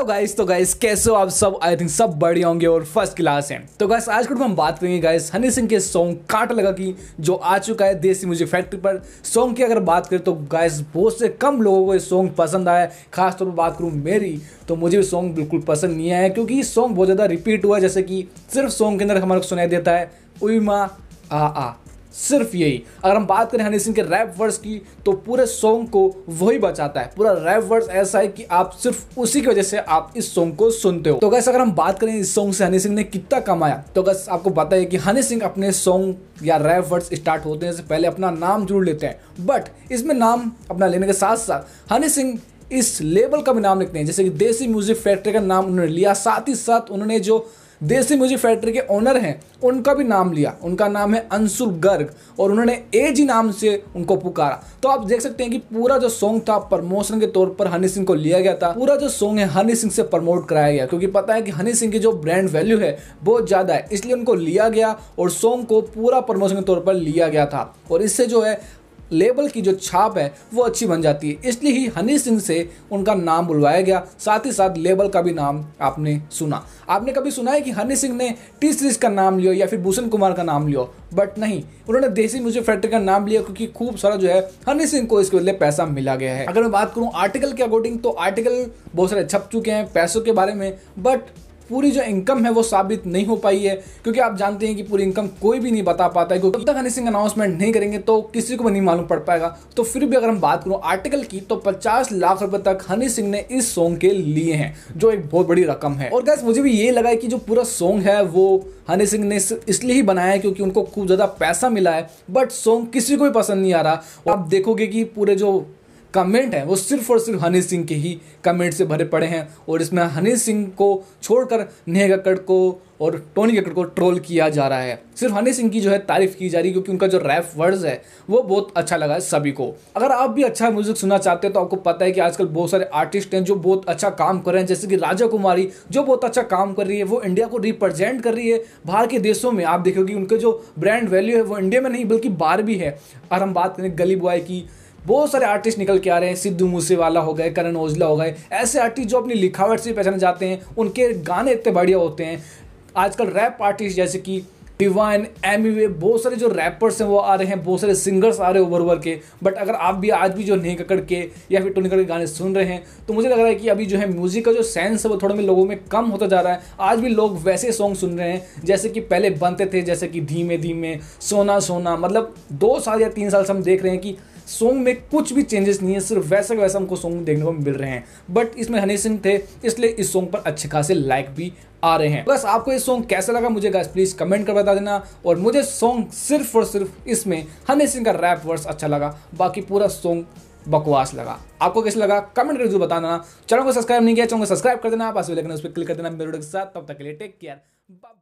hello guys तो guys कैसे हो आप सब आई थिंक सब बढ़िया होंगे और फर्स्ट क्लास हैं तो गाइस आज को हम बात करेंगे गाइस हनी सिंह के सॉन्ग काट लगा की जो आ चुका है देसी म्यूजिक फैक्ट्री पर सॉन्ग की अगर बात करें तो गाइस बहुत से कम लोगों को ये सॉन्ग पसंद आया खासतौर पर बात करूँ मेरी तो मुझे भी सॉन्ग बिल्कुल पसंद नहीं आया क्योंकि सॉन्ग बहुत ज़्यादा रिपीट हुआ जैसे कि सिर्फ सॉन्ग के अंदर हमारे सुनाई देता है उमा आ आ सिर्फ यही अगर हम बात करें हनी सिंह के रैप वर्ड्स की तो पूरे सॉन्ग को वही बचाता है पूरा रैप वर्ड्स ऐसा है कि आप सिर्फ उसी की वजह से आप इस सॉन्ग को सुनते हो तो गैस अगर हम बात करें इस सॉन्ग से हनी सिंह ने कितना कमाया तो गैस आपको बताइए कि हनी सिंह अपने सॉन्ग या रैप वर्ड्स स्टार्ट होते से पहले अपना नाम जरूर लेते हैं बट इसमें नाम अपना लेने के साथ साथ हनी सिंह इस लेबल का भी नाम लिखते हैं जैसे कि देसी म्यूजिक फैक्ट्री का नाम उन्होंने लिया साथ ही साथ उन्होंने जो देसी म्यूजिक फैक्ट्री के ओनर हैं उनका भी नाम लिया उनका नाम है अंशुल गर्ग और उन्होंने ए जी नाम से उनको पुकारा तो आप देख सकते हैं कि पूरा जो सॉन्ग था प्रमोशन के तौर पर हनी सिंह को लिया गया था पूरा जो सॉन्ग है हनी सिंह से प्रमोट कराया गया क्योंकि पता है कि हनी सिंह की जो ब्रांड वैल्यू है बहुत ज़्यादा है इसलिए उनको लिया गया और सॉन्ग को पूरा प्रमोशन के तौर पर लिया गया था और इससे जो है लेबल की जो छाप है वो अच्छी बन जाती है इसलिए ही हनी सिंह से उनका नाम बुलवाया गया साथ ही साथ लेबल का भी नाम आपने सुना आपने कभी सुना है कि हनी सिंह ने टी सीरीज का नाम लियो या फिर भूषण कुमार का नाम लियो बट नहीं उन्होंने देसी म्यूजिक फैक्ट्री का नाम लिया क्योंकि खूब सारा जो है हनी सिंह को इसके बदले पैसा मिला गया है अगर मैं बात करूँ आर्टिकल के अकॉर्डिंग तो आर्टिकल बहुत सारे छप चुके हैं पैसों के बारे में बट पूरी जो इनकम है वो साबित नहीं हो पाई है क्योंकि आप जानते हैं कि पूरी इनकम कोई भी नहीं बता पाता है जब तक हनी सिंह अनाउंसमेंट नहीं करेंगे तो किसी को भी नहीं मालूम पड़ पाएगा तो फिर भी अगर हम बात करूँ आर्टिकल की तो पचास लाख रुपए तक हनी सिंह ने इस सॉन्ग के लिए हैं जो एक बहुत बड़ी रकम है और गैस मुझे भी ये लगा है कि जो पूरा सॉन्ग है वो हनी सिंह ने इसलिए ही बनाया है क्योंकि उनको खूब ज़्यादा पैसा मिला है बट सॉन्ग किसी को भी पसंद नहीं आ रहा और आप देखोगे कि पूरे जो कमेंट हैं वो सिर्फ और सिर्फ हनी सिंह के ही कमेंट से भरे पड़े हैं और इसमें हनी सिंह को छोड़कर नेह कक्कड़ को और टोनी कक्कड़ को ट्रोल किया जा रहा है सिर्फ हनी सिंह की जो है तारीफ की जा रही है क्योंकि उनका जो रैप वर्ड्स है वो बहुत अच्छा लगा है सभी को अगर आप भी अच्छा म्यूजिक सुनना चाहते हैं तो आपको पता है कि आजकल बहुत सारे आर्टिस्ट हैं जो बहुत अच्छा काम कर रहे हैं जैसे कि राजा कुमारी जो बहुत अच्छा काम कर रही है वो इंडिया को रिप्रेजेंट कर रही है बाहर के देशों में आप देखोगे उनके जो ब्रांड वैल्यू है वो इंडिया में नहीं बल्कि बाहर भी है और हम बात करें गली बुआई की बहुत सारे आर्टिस्ट निकल के आ रहे हैं सिद्धू मूसेवाला हो गए करण ओजला हो गए ऐसे आर्टिस्ट जो अपनी लिखावट से पहचाने जाते हैं उनके गाने इतने बढ़िया होते हैं आजकल रैप आर्टिस्ट जैसे कि डिवाइन एम वे बहुत सारे जो रैपर्स हैं वो आ रहे हैं बहुत सारे सिंगर्स आ रहे हैं उभर उभर के बट अगर आप भी आज भी जो नहीं ककड़ के या फिर टोनिकड़ के गाने सुन रहे हैं तो मुझे लग रहा है कि अभी जो है म्यूज़िक का जो सेंस है वो थोड़े में लोगों में कम होता जा रहा है आज भी लोग वैसे सॉन्ग सुन रहे हैं जैसे कि पहले बनते थे जैसे कि धीमे धीमे सोना सोना मतलब दो साल या तीन साल से हम देख रहे हैं कि सॉन्ग में कुछ भी चेंजेस नहीं है सिर्फ वैसा का वैसा हमको सॉन्ग देखने को मिल रहे हैं बट इसमें हनी सिंह थे इसलिए इस सॉन्ग पर अच्छे खासे लाइक भी आ रहे हैं बस आपको इस सॉन्ग कैसा लगा मुझे गाइस प्लीज़ कमेंट कर बता देना और मुझे सॉन्ग सिर्फ और सिर्फ इसमें हनी सिंह का रैप वर्स अच्छा लगा बाकी पूरा सॉन्ग बकवास लगा आपको कैसे लगा कमेंट करके जरूर बताना चैनल को सब्सक्राइब नहीं किया चैनल को सब्सक्राइब कर देना आप उस पर क्लिक कर देना मेरे के साथ तब तक के लिए टेक केयर बाय